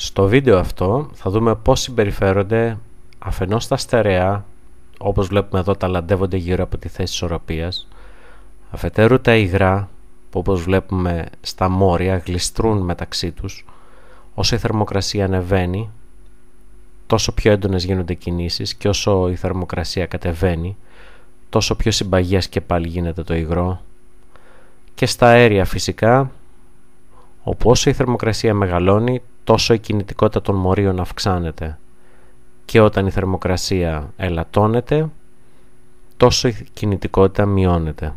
Στο βίντεο αυτό θα δούμε πώς συμπεριφέρονται αφενός τα στερεά, όπως βλέπουμε εδώ ταλαντεύονται γύρω από τη θέση ισορροπίας, αφετέρου τα υγρά, που όπως βλέπουμε στα μόρια γλιστρούν μεταξύ τους, όσο η θερμοκρασία ανεβαίνει, τόσο πιο έντονες γίνονται κινήσεις και όσο η θερμοκρασία κατεβαίνει, τόσο πιο συμπαγίας και πάλι γίνεται το υγρό. Και στα αέρια φυσικά, όπου όσο η θερμοκρασία μεγαλώνει, τόσο η κινητικότητα των μορίων αυξάνεται. Και όταν η θερμοκρασία ελαττώνεται, τόσο η κινητικότητα μειώνεται.